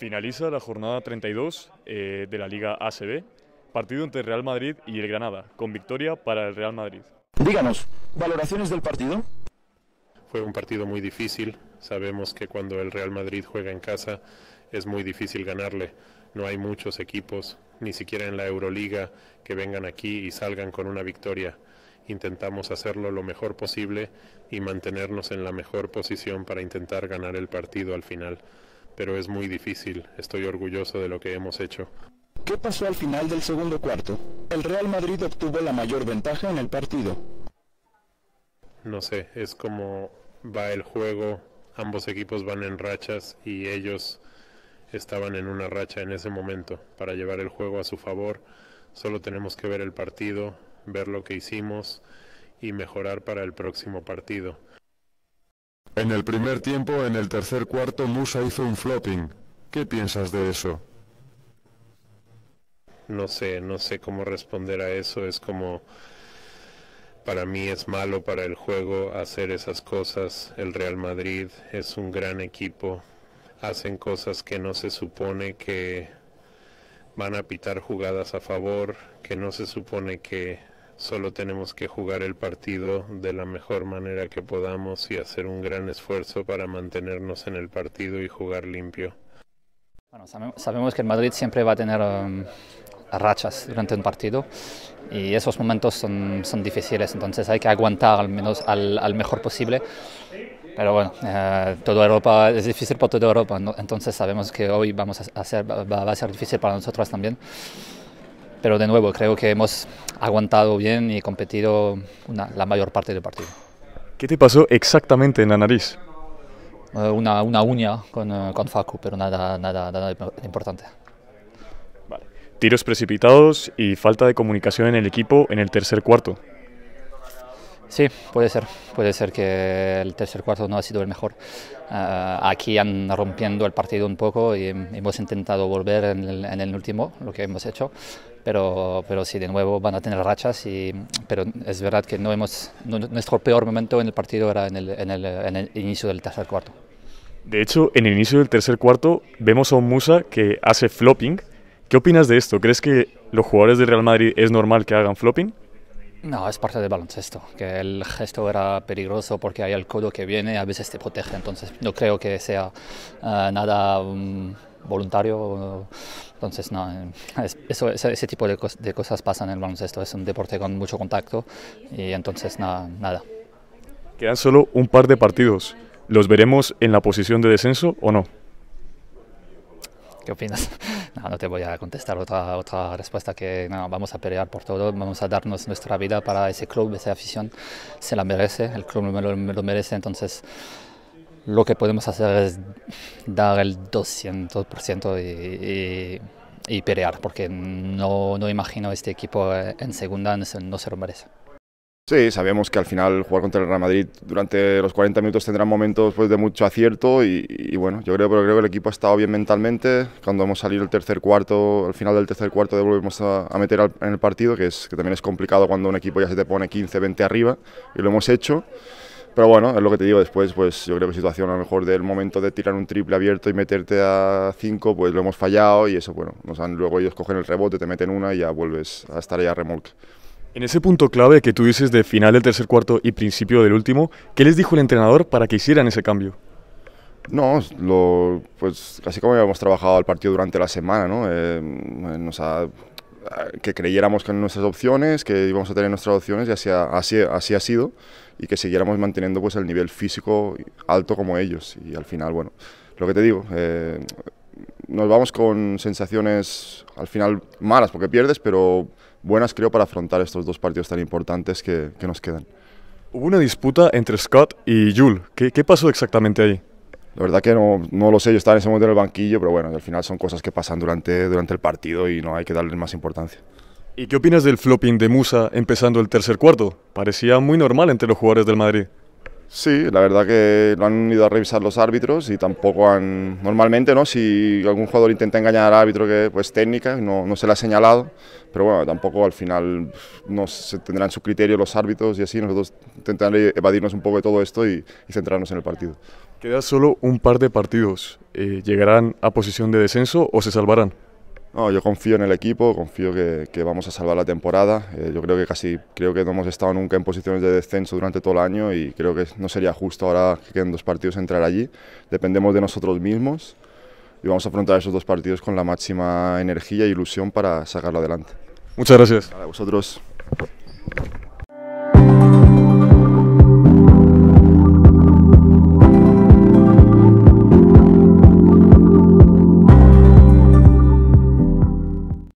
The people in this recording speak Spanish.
Finaliza la jornada 32 eh, de la Liga ACB, partido entre Real Madrid y el Granada, con victoria para el Real Madrid. Díganos, valoraciones del partido. Fue un partido muy difícil. Sabemos que cuando el Real Madrid juega en casa es muy difícil ganarle. No hay muchos equipos, ni siquiera en la Euroliga, que vengan aquí y salgan con una victoria. Intentamos hacerlo lo mejor posible y mantenernos en la mejor posición para intentar ganar el partido al final pero es muy difícil. Estoy orgulloso de lo que hemos hecho. ¿Qué pasó al final del segundo cuarto? El Real Madrid obtuvo la mayor ventaja en el partido. No sé, es como va el juego, ambos equipos van en rachas y ellos estaban en una racha en ese momento para llevar el juego a su favor. Solo tenemos que ver el partido, ver lo que hicimos y mejorar para el próximo partido. En el primer tiempo, en el tercer cuarto, Musa hizo un flopping. ¿Qué piensas de eso? No sé, no sé cómo responder a eso. Es como para mí es malo para el juego hacer esas cosas. El Real Madrid es un gran equipo. Hacen cosas que no se supone que van a pitar jugadas a favor, que no se supone que Solo tenemos que jugar el partido de la mejor manera que podamos y hacer un gran esfuerzo para mantenernos en el partido y jugar limpio. sabemos que el Madrid siempre va a tener um, rachas durante un partido y esos momentos son, son difíciles, entonces hay que aguantar al menos al, mejor posible. Pero bueno, eh, Europa es difícil para toda Europa, entonces sabemos que hoy vamos a hacer, va, va a ser difícil para nosotros también. Pero de nuevo, creo que hemos aguantado bien y competido la mayor parte del partido. ¿Qué te pasó exactamente en la nariz? Eh, una, una uña con, eh, con, Facu, pero nada, nada, nada importante. Tiros precipitados y falta de comunicación en el equipo en el tercer cuarto. Sí, puede ser, puede ser que el tercer cuarto no ha sido el mejor. Eh, aquí han rompiendo el partido un poco y hemos intentado volver en el, último, lo que hemos hecho, pero, pero sí, de nuevo van a tener rachas, pero es verdad que no hemos, nuestro peor momento en el partido era en el, en el inicio del tercer cuarto. De hecho, en el inicio del tercer cuarto vemos a un Musa que hace flopping. ¿Qué opinas de esto? ¿Crees que los jugadores de Real Madrid es normal que hagan flopping? No, es parte del baloncesto, que el gesto era peligroso porque hay el codo que viene, a veces te protege, entonces no creo que sea eh, nada mm, voluntario, entonces no, eh, ese, tipo de, cosas pasan en el baloncesto, es un deporte con mucho contacto y entonces nada. Quedan solo un par de partidos, ¿los veremos en la posición de descenso o no? ¿Qué opinas? no, te voy a contestar otra, otra respuesta que vamos a pelear por todo, vamos a darnos nuestra vida para ese club, esa afición, se la merece, el club me lo, merece, entonces lo que podemos hacer es dar el 200% y, pelear, porque no, no imagino este equipo en segunda, no se lo merece. Sí, sabemos que al final jugar contra el Real Madrid durante los 40 minutos tendrán momentos pues, de mucho acierto y, bueno, yo creo, pero creo que el equipo ha estado bien mentalmente. Cuando hemos salido el tercer cuarto, al final del tercer cuarto volvemos a, a meter en el partido, que, es, que también es complicado cuando un equipo ya se te pone 15, 20 arriba y lo hemos hecho. Pero bueno, es lo que te digo después, pues yo creo que situación a lo mejor del momento de tirar un triple abierto y meterte a 5, pues lo hemos fallado y eso, bueno, nos han, luego ellos cogen el rebote, te meten una y ya vuelves a estar ahí a remolque. En ese punto clave que tú dices de final del tercer cuarto y principio del último, ¿qué les dijo el entrenador para que hicieran ese cambio? No, lo, pues así como habíamos trabajado el partido durante la semana, ¿no? Eh, que creyéramos que en nuestras opciones, que íbamos a tener nuestras opciones y así ha, sido y que siguiéramos manteniendo pues el nivel físico alto como ellos y al final, bueno, lo que te digo, eh, nos vamos con sensaciones al final malas porque pierdes, pero buenas creo para afrontar estos dos partidos tan importantes que, que nos quedan. Hubo una disputa entre Scott y Jules. ¿Qué, ¿Qué, pasó exactamente ahí? La verdad que no, no, lo sé, yo estaba en ese momento en el banquillo, pero bueno, al final son cosas que pasan durante, durante el partido y no hay que darle más importancia. ¿Y qué opinas del flopping de Musa empezando el tercer cuarto? Parecía muy normal entre los jugadores del Madrid. Sí, la verdad que lo han ido a revisar los árbitros y tampoco han... Normalmente, ¿no? Si algún jugador intenta engañar al árbitro, que pues técnica, no, se le ha señalado, pero bueno, tampoco al final no se tendrán su criterio los árbitros y así nosotros intentaremos evadirnos un poco de todo esto y, centrarnos en el partido. Queda solo un par de partidos. Eh, ¿Llegarán a posición de descenso o se salvarán? yo confío en el equipo, confío que, vamos a salvar la temporada. Eh, yo creo que casi, creo que no hemos estado nunca en posiciones de descenso durante todo el año y creo que no sería justo ahora que queden dos partidos entrar allí. Dependemos de nosotros mismos y vamos a afrontar esos dos partidos con la máxima energía e ilusión para sacarlo adelante. Muchas gracias. A vosotros.